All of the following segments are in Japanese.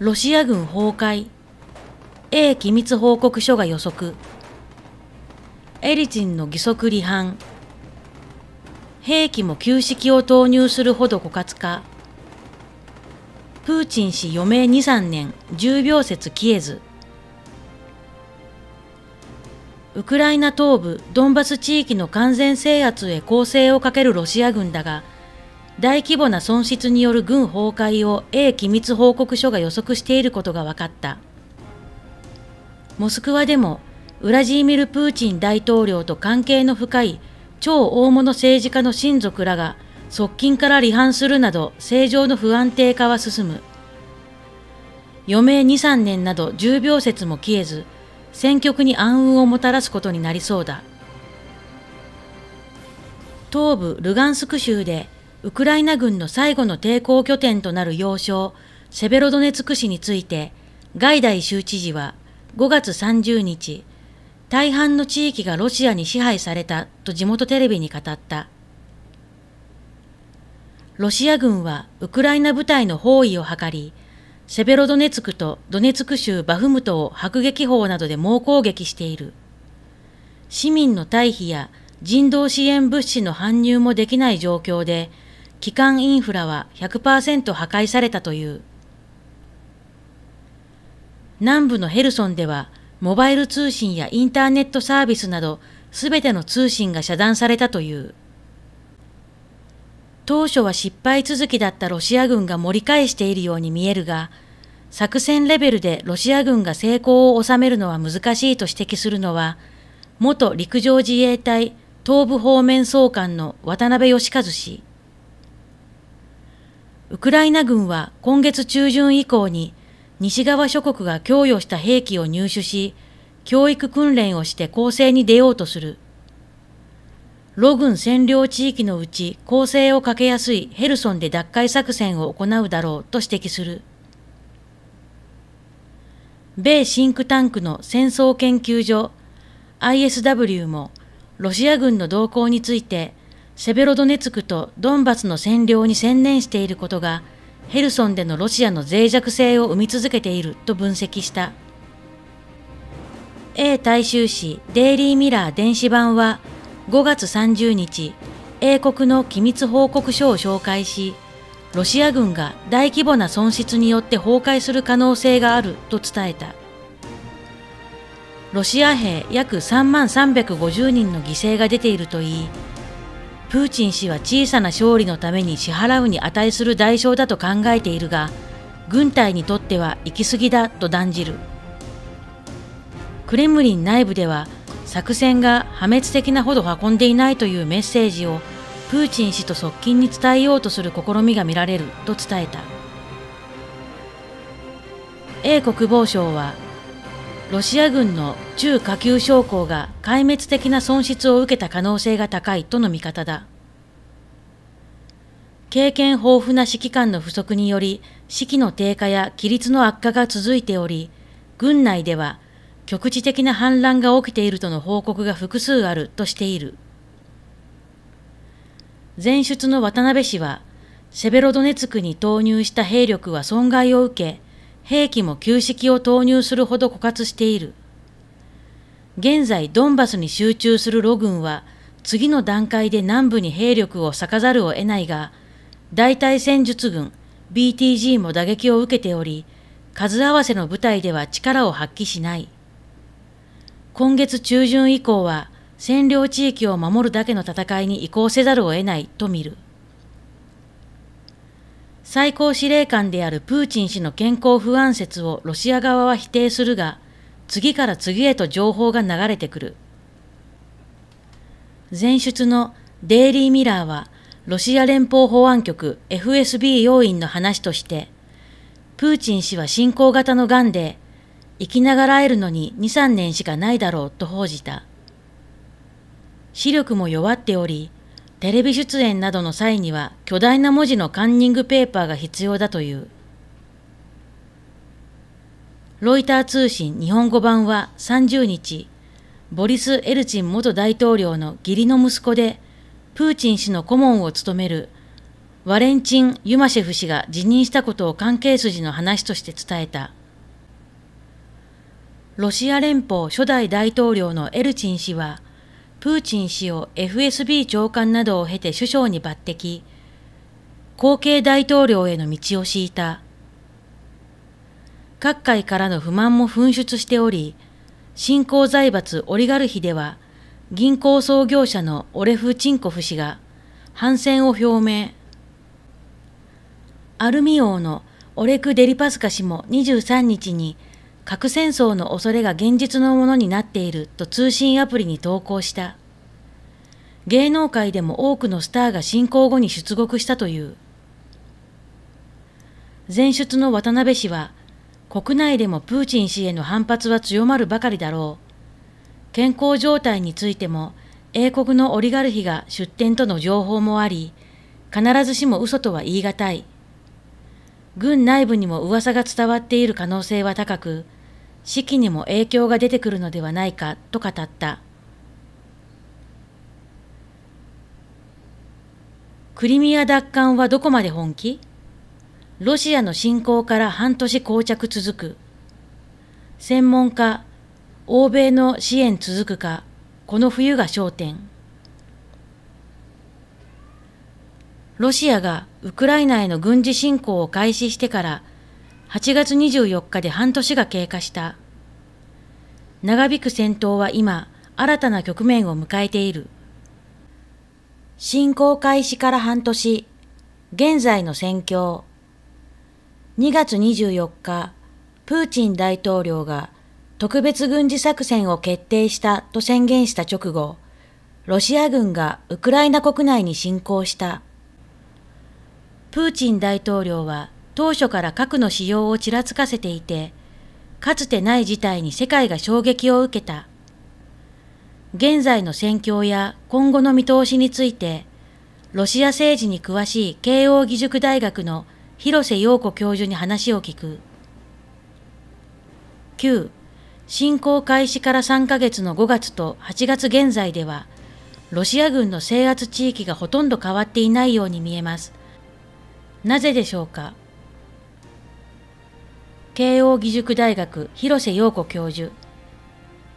ロシア軍崩壊 A 機密報告書が予測エリツィンの義足離反兵器も旧式を投入するほど枯渇化プーチン氏余命23年10秒説消えずウクライナ東部ドンバス地域の完全制圧へ攻勢をかけるロシア軍だが大規模な損失による軍崩壊を A 機密報告書が予測していることが分かった。モスクワでもウラジーミル・プーチン大統領と関係の深い超大物政治家の親族らが側近から離反するなど政情の不安定化は進む。余命2、3年など重病説も消えず、戦局に暗雲をもたらすことになりそうだ。東部ルガンスク州でウクライナ軍の最後の抵抗拠点となる要衝、セベロドネツク市について、ガイダイ州知事は5月30日、大半の地域がロシアに支配されたと地元テレビに語った。ロシア軍はウクライナ部隊の包囲を図り、セベロドネツクとドネツク州バフムトを迫撃砲などで猛攻撃している。市民の退避や人道支援物資の搬入もできない状況で、基幹インフラは100%破壊されたという。南部のヘルソンでは、モバイル通信やインターネットサービスなど、すべての通信が遮断されたという。当初は失敗続きだったロシア軍が盛り返しているように見えるが、作戦レベルでロシア軍が成功を収めるのは難しいと指摘するのは、元陸上自衛隊東部方面総監の渡辺義和氏。ウクライナ軍は今月中旬以降に西側諸国が供与した兵器を入手し、教育訓練をして攻勢に出ようとする。ロ軍占領地域のうち攻勢をかけやすいヘルソンで奪回作戦を行うだろうと指摘する。米シンクタンクの戦争研究所 ISW もロシア軍の動向についてセベロドネツクとドンバスの占領に専念していることがヘルソンでのロシアの脆弱性を生み続けていると分析した A 大衆紙デイリーミラー電子版は5月30日英国の機密報告書を紹介しロシア軍が大規模な損失によって崩壊する可能性があると伝えたロシア兵約3万350人の犠牲が出ているといいプーチン氏は小さな勝利のために支払うに値する代償だと考えているが、軍隊にとっては行き過ぎだと断じる。クレムリン内部では、作戦が破滅的なほど運んでいないというメッセージをプーチン氏と側近に伝えようとする試みが見られると伝えた。英国防省はロシア軍の中下級将校が壊滅的な損失を受けた可能性が高いとの見方だ。経験豊富な指揮官の不足により、士気の低下や規律の悪化が続いており、軍内では局地的な反乱が起きているとの報告が複数あるとしている。前出の渡辺氏は、セベロドネツクに投入した兵力は損害を受け、兵器も旧式を投入するほど枯渇している。現在ドンバスに集中するロ軍は次の段階で南部に兵力を割かざるを得ないが、代替戦術軍 BTG も打撃を受けており、数合わせの部隊では力を発揮しない。今月中旬以降は占領地域を守るだけの戦いに移行せざるを得ないと見る。最高司令官であるプーチン氏の健康不安説をロシア側は否定するが、次から次へと情報が流れてくる。前出のデイリー・ミラーは、ロシア連邦保安局 FSB 要員の話として、プーチン氏は進行型の癌で、生きながらえるのに2、3年しかないだろうと報じた。視力も弱っており、テレビ出演などの際には巨大な文字のカンニングペーパーが必要だという。ロイター通信日本語版は30日、ボリス・エルチン元大統領の義理の息子で、プーチン氏の顧問を務めるワレンチン・ユマシェフ氏が辞任したことを関係筋の話として伝えた。ロシア連邦初代大統領のエルチン氏は、プーチン氏を FSB 長官などを経て首相に抜擢、後継大統領への道を敷いた。各界からの不満も噴出しており、新興財閥オリガルヒでは、銀行創業者のオレフ・チンコフ氏が反戦を表明。アルミ王のオレク・デリパスカ氏も23日に核戦争の恐れが現実のものになっていると通信アプリに投稿した。芸能界でも多くのスターが侵攻後に出獄したという。前出の渡辺氏は、国内でもプーチン氏への反発は強まるばかりだろう。健康状態についても、英国のオリガルヒが出店との情報もあり、必ずしも嘘とは言い難い。軍内部にも噂が伝わっている可能性は高く、式にも影響が出てくるのではないかと語った。クリミア奪還はどこまで本気ロシアの侵攻から半年膠着続く。専門家、欧米の支援続くか、この冬が焦点。ロシアがウクライナへの軍事侵攻を開始してから8月24日で半年が経過した。長引く戦闘は今、新たな局面を迎えている。侵攻開始から半年、現在の戦況。2月24日、プーチン大統領が特別軍事作戦を決定したと宣言した直後、ロシア軍がウクライナ国内に侵攻した。プーチン大統領は当初から核の使用をちらつかせていて、かつてない事態に世界が衝撃を受けた。現在の戦況や今後の見通しについて、ロシア政治に詳しい慶応義塾大学の広瀬陽子教授に話を聞く。9、侵攻開始から3ヶ月の5月と8月現在では、ロシア軍の制圧地域がほとんど変わっていないように見えます。なぜでしょうか慶應義塾大学広瀬陽子教授、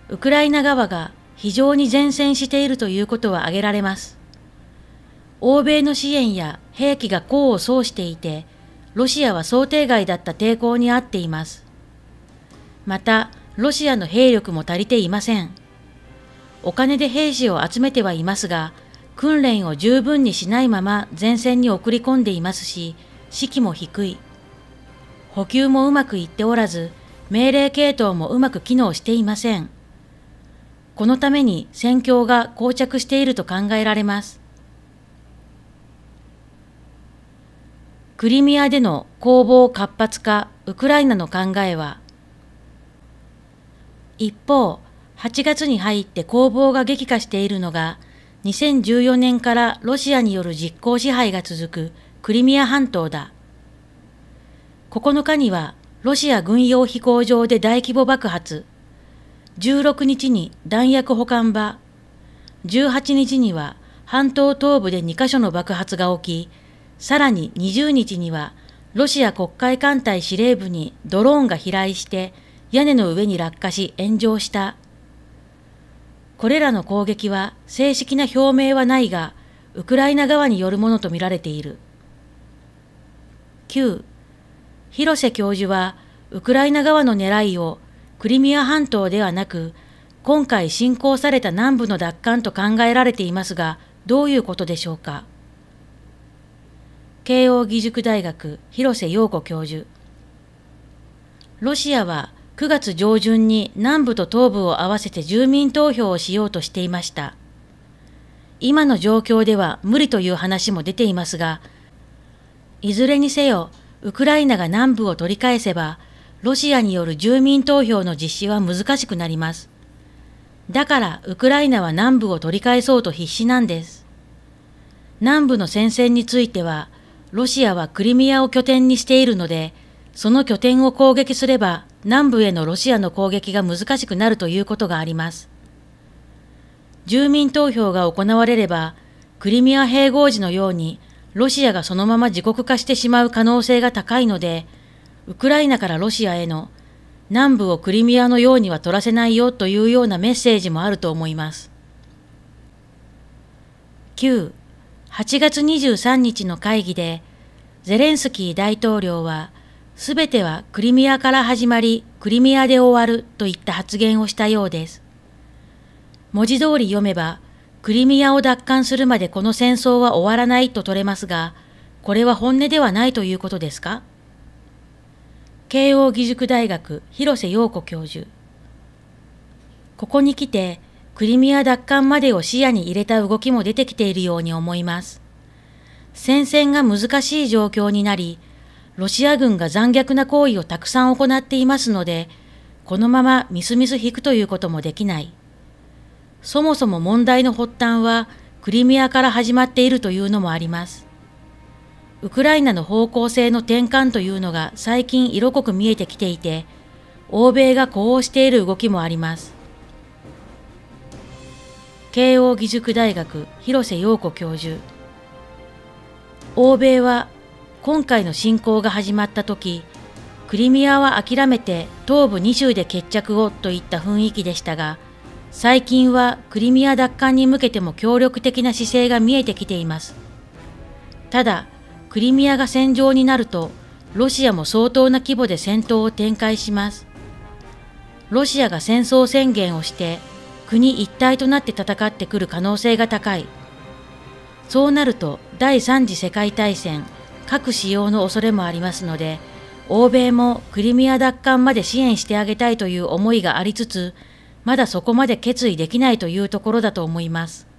ウクライナ側が非常に善戦しているということは挙げられます。欧米の支援や兵器が功を奏していて、ロシアは想定外だった抵抗に遭っています。また、ロシアの兵力も足りていません。お金で兵士を集めてはいますが、訓練を十分にしないまま前線に送り込んでいますし、士気も低い。補給もうまくいっておらず、命令系統もうまく機能していません。このために戦況が膠着していると考えられます。クリミアでの攻防活発化ウクライナの考えは一方8月に入って攻防が激化しているのが2014年からロシアによる実効支配が続くクリミア半島だ9日にはロシア軍用飛行場で大規模爆発、16日に弾薬保管場、18日には半島東部で2カ所の爆発が起き、さらに20日にはロシア国会艦隊司令部にドローンが飛来して屋根の上に落下し炎上した。これらの攻撃は正式な表明はないが、ウクライナ側によるものとみられている。9広瀬教授は、ウクライナ側の狙いをクリミア半島ではなく、今回侵攻された南部の奪還と考えられていますが、どういうことでしょうか。慶應義塾大学広瀬陽子教授ロシアは9月上旬に南部と東部を合わせて住民投票をしようとしていました。今の状況では無理という話も出ていますが、いずれにせよウクライナが南部を取り返せば、ロシアによる住民投票の実施は難しくなります。だからウクライナは南部を取り返そうと必死なんです。南部の戦線については、ロシアはクリミアを拠点にしているので、その拠点を攻撃すれば南部へのロシアの攻撃が難しくなるということがあります。住民投票が行われれば、クリミア併合時のようにロシアがそのまま自国化してしまう可能性が高いので、ウクライナからロシアへの南部をクリミアのようには取らせないよというようなメッセージもあると思います。9、8月23日の会議で、ゼレンスキー大統領は、すべてはクリミアから始まり、クリミアで終わるといった発言をしたようです。文字通り読めば、クリミアを奪還するまでこの戦争は終わらないと取れますが、これは本音ではないということですか慶応義塾大学広瀬陽子教授。ここに来て、クリミア奪還までを視野に入れた動きも出てきているように思います。戦線が難しい状況になり、ロシア軍が残虐な行為をたくさん行っていますので、このままみすみす引くということもできない。そもそも問題の発端はクリミアから始まっているというのもあります。ウクライナの方向性の転換というのが最近色濃く見えてきていて、欧米が呼応している動きもあります。慶應義塾大学広瀬陽子教授欧米は今回の侵攻が始まった時クリミアは諦めて東部2州で決着をといった雰囲気でしたが最近はクリミア奪還に向けても協力的な姿勢が見えてきています。ただ、クリミアが戦場になると、ロシアも相当な規模で戦闘を展開します。ロシアが戦争宣言をして、国一体となって戦ってくる可能性が高い。そうなると、第3次世界大戦、核使用の恐れもありますので、欧米もクリミア奪還まで支援してあげたいという思いがありつつ、まだそこまで決意できないというところだと思います。